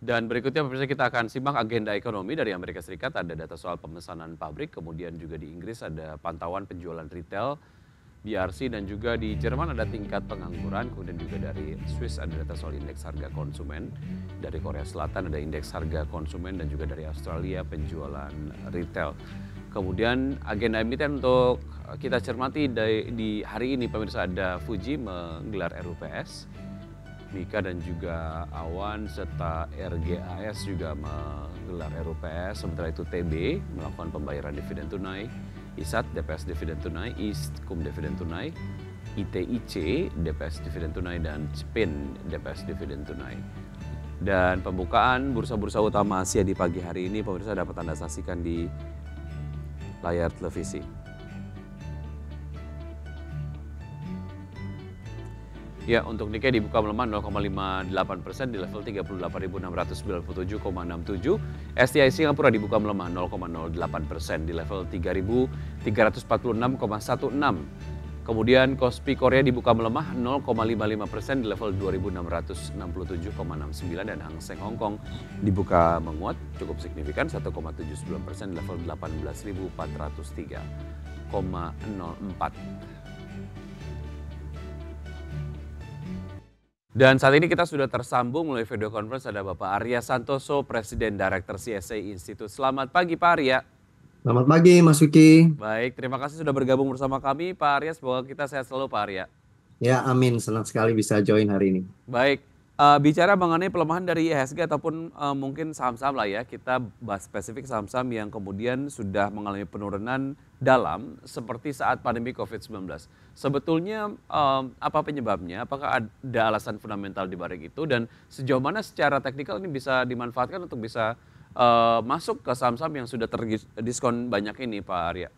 Dan berikutnya pemirsa kita akan simak agenda ekonomi dari Amerika Serikat. Ada data soal pemesanan pabrik, kemudian juga di Inggris ada pantauan penjualan retail, BRC dan juga di Jerman ada tingkat pengangguran. Kemudian juga dari Swiss ada data soal indeks harga konsumen. Dari Korea Selatan ada indeks harga konsumen dan juga dari Australia penjualan retail. Kemudian agenda emiten untuk kita cermati di, di hari ini pemirsa ada Fuji menggelar RUPS, Mika dan juga Awan serta RGAS juga menggelar RUPS, sementara itu TB melakukan pembayaran dividen tunai, ISAT DPS dividen tunai, ISTKUM dividen tunai, ITIC DPS dividen tunai dan CPIN DPS dividen tunai. Dan pembukaan bursa-bursa utama Asia di pagi hari ini pemirsa dapat Anda saksikan di layar televisi. Ya, untuk Nikkei dibuka melemah 0,58 persen di level 38.697,67. STI Singapura dibuka melemah 0,08 persen di level 3.346,16. Kemudian Kospi Korea dibuka melemah 0,55 persen di level 2.667,69 dan Hang Seng Hong Kong dibuka menguat cukup signifikan 1,79 persen di level 18.403,04. Dan saat ini kita sudah tersambung melalui video conference ada Bapak Arya Santoso, Presiden Direktur CSA Institute. Selamat pagi Pak Arya. Selamat pagi Mas Wiki. Baik, terima kasih sudah bergabung bersama kami Pak Arya. Semoga kita sehat selalu Pak Arya. Ya, amin. Senang sekali bisa join hari ini. Baik, Uh, bicara mengenai pelemahan dari IHSG e ataupun uh, mungkin saham-saham lah ya, kita bahas spesifik saham-saham yang kemudian sudah mengalami penurunan dalam seperti saat pandemi COVID-19. Sebetulnya um, apa penyebabnya? Apakah ada alasan fundamental di balik itu dan sejauh mana secara teknikal ini bisa dimanfaatkan untuk bisa uh, masuk ke saham-saham yang sudah terdiskon banyak ini Pak Arya?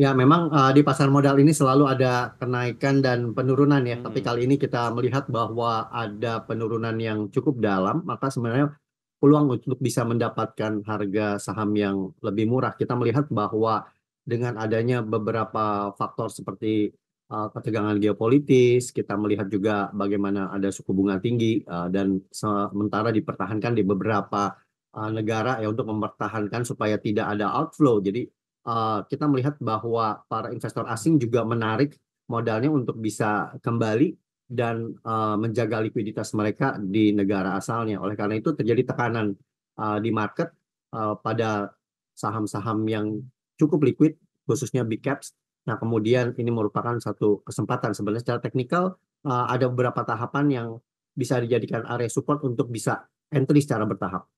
Ya, memang uh, di pasar modal ini selalu ada kenaikan dan penurunan ya. Hmm. Tapi kali ini kita melihat bahwa ada penurunan yang cukup dalam, maka sebenarnya peluang untuk bisa mendapatkan harga saham yang lebih murah. Kita melihat bahwa dengan adanya beberapa faktor seperti uh, ketegangan geopolitis, kita melihat juga bagaimana ada suku bunga tinggi uh, dan sementara dipertahankan di beberapa uh, negara ya untuk mempertahankan supaya tidak ada outflow. Jadi Eh, kita melihat bahwa para investor asing juga menarik modalnya untuk bisa kembali dan eh, menjaga likuiditas mereka di negara asalnya. Oleh karena itu terjadi tekanan eh, di market pada saham-saham yang cukup liquid khususnya big caps. Nah, kemudian ini merupakan satu kesempatan sebenarnya secara teknikal ada beberapa tahapan yang bisa dijadikan area support untuk bisa entry secara bertahap.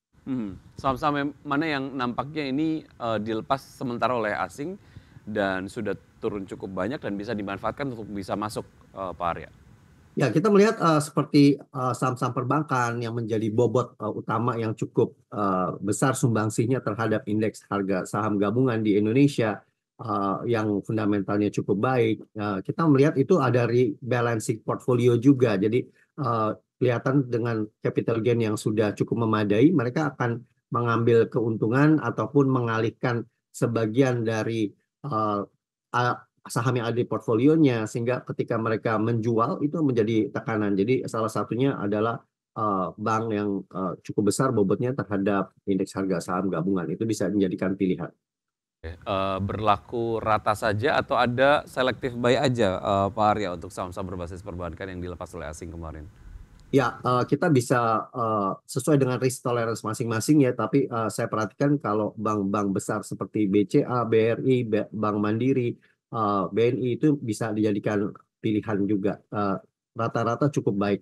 Sampai saham hmm. mana yang nampaknya ini uh, dilepas sementara oleh asing dan sudah turun cukup banyak dan bisa dimanfaatkan untuk bisa masuk uh, Pak Arya? Ya, kita melihat uh, seperti saham saham-saham perbankan yang menjadi bobot uh, utama yang cukup uh, besar sumbangsinya terhadap indeks harga saham gabungan di Indonesia uh, yang fundamentalnya cukup baik. Uh, kita melihat itu ada rebalancing portfolio juga. Jadi kelihatan dengan capital gain yang sudah cukup memadai, mereka akan mengambil keuntungan ataupun mengalihkan sebagian dari uh, saham yang ada di portfolionya sehingga ketika mereka menjual itu menjadi tekanan. Jadi salah satunya adalah uh, bank yang uh, cukup besar bobotnya terhadap indeks harga saham gabungan itu bisa menjadikan pilihan. berlaku rata saja atau ada selektif buy aja Pak Arya untuk saham-saham berbasis perbankan yang dilepas oleh asing kemarin? Ya, eh, kita bisa eh, sesuai dengan risk tolerance masing-masing ya, tapi eh, saya perhatikan kalau bank-bank besar seperti BCA, BRI, Bank Mandiri, BNI itu bisa dijadikan pilihan juga. Rata-rata cukup baik.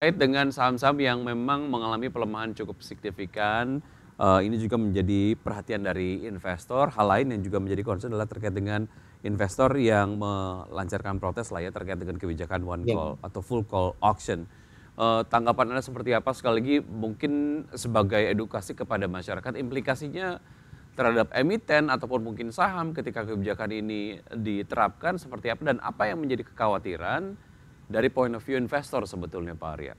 Terkait dengan saham-saham yang memang mengalami pelemahan cukup signifikan, Uh, ini juga menjadi perhatian dari investor. Hal lain yang juga menjadi concern adalah terkait dengan investor yang melancarkan protes lah ya terkait dengan kebijakan one yeah. call atau full call auction. Uh, tanggapan Anda seperti apa? Sekali lagi mungkin sebagai edukasi kepada masyarakat implikasinya terhadap emiten ataupun mungkin saham ketika kebijakan ini diterapkan seperti apa dan apa yang menjadi kekhawatiran dari point of view investor sebetulnya Pak Arya?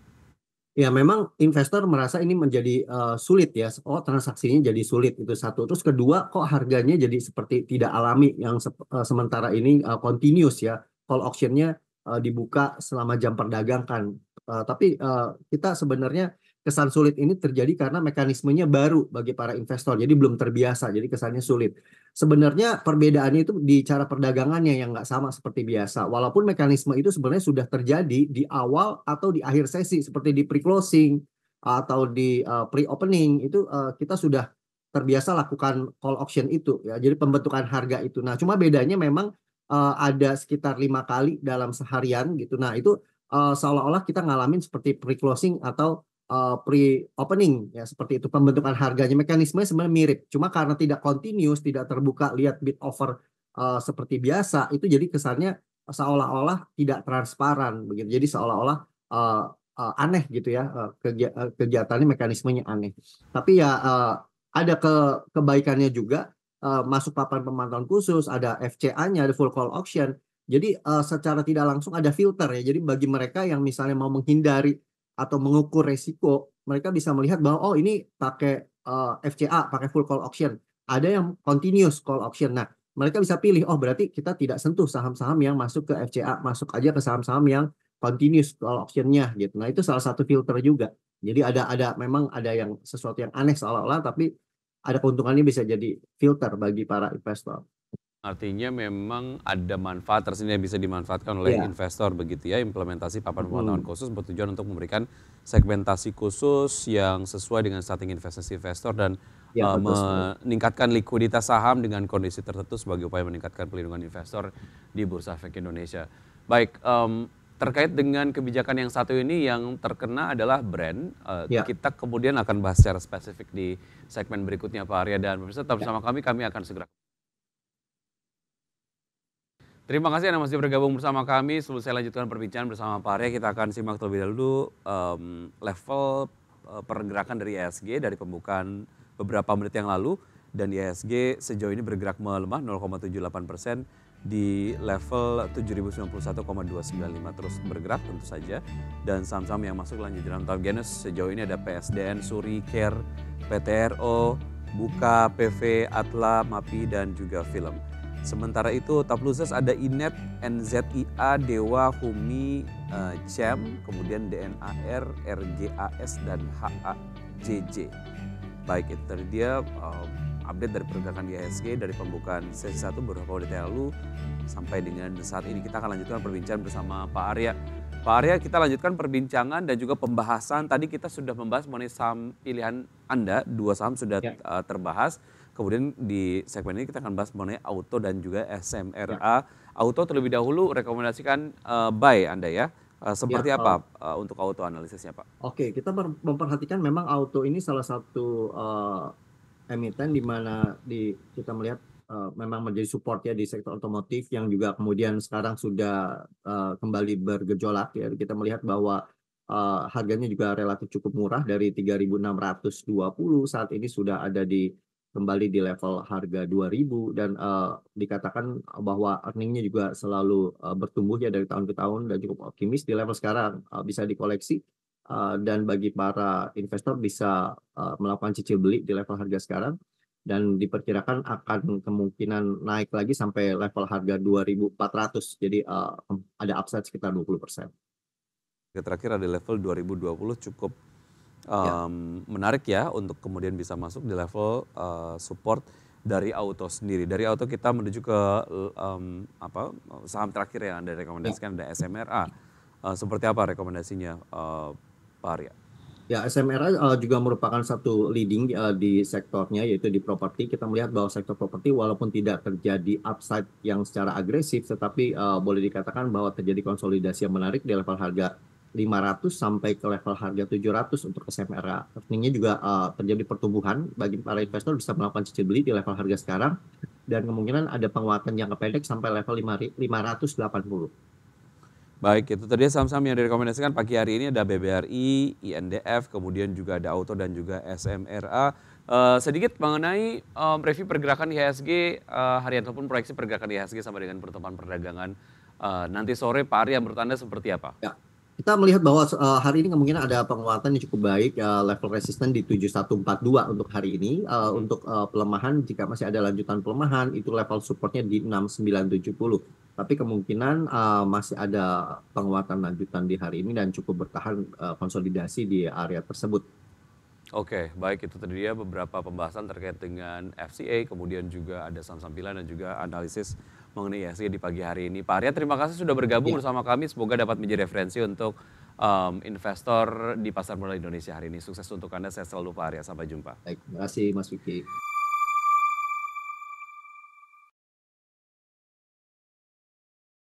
Ya, memang investor merasa ini menjadi uh, sulit ya. Oh, transaksinya jadi sulit itu satu. Terus kedua, kok harganya jadi seperti tidak alami yang se uh, eh, sementara ini uh, continuous ya. Call auctionnya uh, dibuka selama jam perdagangan. Uh, tapi uh, kita sebenarnya kesan sulit ini terjadi karena mekanismenya baru bagi para investor. Jadi belum terbiasa, jadi kesannya sulit. Sebenarnya perbedaannya itu di cara perdagangannya yang nggak sama seperti biasa. Walaupun mekanisme itu sebenarnya sudah terjadi di awal atau di akhir sesi seperti di pre-closing atau di eh, pre-opening itu eh, kita sudah terbiasa lakukan call option itu ya. Jadi pembentukan harga itu. Nah, cuma bedanya memang uh, ada sekitar lima kali dalam seharian gitu. Nah, itu uh, seolah-olah kita ngalamin seperti pre-closing atau uh, pre-opening ya seperti itu pembentukan harganya mekanismenya sebenarnya mirip cuma karena tidak continuous tidak terbuka lihat bid offer uh, eh, seperti biasa itu jadi kesannya seolah-olah tidak transparan begitu jadi seolah-olah uh, uh, aneh gitu ya uh, kegi uh, kegiatannya mekanismenya aneh tapi ya uh, ada ke kebaikannya juga uh, masuk papan pemantauan khusus ada FCA-nya ada full call auction jadi uh, secara tidak langsung ada filter ya jadi bagi mereka yang misalnya mau menghindari atau mengukur resiko, mereka bisa melihat bahwa oh ini pakai uh, eh, FCA, pakai full call option. Ada yang continuous call option. Nah, mereka bisa pilih oh berarti kita tidak sentuh saham-saham yang masuk ke FCA, masuk aja ke saham-saham yang continuous call optionnya gitu. Nah, itu salah satu filter juga. Jadi ada ada memang ada yang sesuatu yang aneh seolah-olah tapi ada keuntungannya bisa jadi filter bagi para investor. Artinya memang ada manfaat tersendiri yang bisa dimanfaatkan oleh yeah. investor begitu ya implementasi papan pemantauan khusus bertujuan untuk memberikan segmentasi khusus yang sesuai dengan starting investasi investor dan ya, uh, meningkatkan likuiditas saham dengan kondisi tertentu sebagai upaya meningkatkan pelindungan investor di Bursa Efek Indonesia. Baik, um, terkait dengan kebijakan yang satu ini yang terkena adalah brand. Uh, ya. Kita kemudian akan bahas secara spesifik di segmen berikutnya Pak Arya dan pemirsa tetap ya. bersama kami, kami akan segera Terima kasih Anda masih bergabung bersama kami. Sebelum saya lanjutkan perbincangan bersama Pak Arya, kita akan simak terlebih dahulu um, level uh, pergerakan dari ESG dari pembukaan beberapa menit yang lalu. Dan ESG sejauh ini bergerak melemah 0,78 persen di level 7091,295 terus bergerak tentu saja. Dan saham-saham yang masuk lanjut dalam tahap Genus sejauh ini ada PSDN, Suri, Care, PTRO, Buka, PV, Atla, MAPI, dan juga Film. Sementara itu top losers ada INET, NZIA, Dewa, Humi, uh, CEM, kemudian DNAR, RGAS, dan HAJJ. Baik itu tadi dia eh, update dari pergerakan IHSG dari pembukaan sesi 1 beberapa detik lalu sampai dengan saat ini kita akan lanjutkan perbincangan bersama Pak Arya Pak Arya kita lanjutkan perbincangan dan juga pembahasan. Tadi kita sudah membahas mengenai saham pilihan Anda, dua saham sudah ya. uh, terbahas. Kemudian di segmen ini kita akan bahas mengenai auto dan juga SMRA. Ya. Auto terlebih dahulu rekomendasikan uh, buy Anda ya. Uh, seperti ya, apa uh, untuk auto analisisnya Pak? Oke, okay, kita memperhatikan memang auto ini salah satu uh, emiten di mana di kita melihat Eh, memang menjadi support ya di sektor otomotif yang juga kemudian sekarang sudah uh, kembali bergejolak ya kita melihat bahwa uh, harganya juga relatif cukup murah dari 3.620 saat ini sudah ada di kembali di level harga 2000 dan uh, dikatakan bahwa earningnya juga selalu uh, bertumbuh ya dari tahun ke tahun dan cukup optimis di level sekarang uh, bisa dikoleksi dan bagi para investor bisa melakukan cicil beli di level harga sekarang dan diperkirakan akan kemungkinan naik lagi sampai level harga 2.400. Jadi uh, ada upside sekitar 20%. Terakhir ada level 2020 cukup um, ya. menarik ya untuk kemudian bisa masuk di level uh, support dari auto sendiri. Dari auto kita menuju ke um, apa saham terakhir yang Anda rekomendasikan ya. ada SMRA. Uh, eh, seperti apa rekomendasinya uh, Pak Arya? Ya, SMRA eh, juga merupakan satu leading eh, di sektornya yaitu di properti. Kita melihat bahwa sektor properti walaupun tidak terjadi upside yang secara agresif tetapi uh, boleh dikatakan bahwa terjadi konsolidasi yang menarik di level harga 500 sampai ke level harga 700 untuk SMRA. Artinya juga uh, terjadi pertumbuhan bagi para investor bisa melakukan cicil beli di level harga sekarang dan kemungkinan ada penguatan yang pendek sampai level 580. Baik, itu tadi ya, saham-saham yang direkomendasikan pagi hari ini ada BBRI, INDF, kemudian juga ada Auto dan juga SMRA. Uh, eh, sedikit mengenai um, review pergerakan IHSG uh, eh, harian ataupun proyeksi pergerakan IHSG sama dengan pertemuan perdagangan uh, nanti sore Pak Ari yang menurut Anda seperti apa? Ya kita melihat bahwa uh, hari ini kemungkinan ada penguatan yang cukup baik uh, level resisten di 7142 untuk hari ini uh, hmm. untuk uh, pelemahan jika masih ada lanjutan pelemahan itu level supportnya di 6970 tapi kemungkinan uh, masih ada penguatan lanjutan di hari ini dan cukup bertahan uh, konsolidasi di area tersebut Oke, baik itu tadi dia beberapa pembahasan terkait dengan FCA, kemudian juga ada saham sampilan dan juga analisis mengenai ISG di pagi hari ini. Pak Arya, terima kasih sudah bergabung ya. bersama kami. Semoga dapat menjadi referensi untuk um, investor di pasar modal Indonesia hari ini. Sukses untuk Anda, saya selalu Pak Arya. Sampai jumpa. Baik, terima kasih Mas Vicky.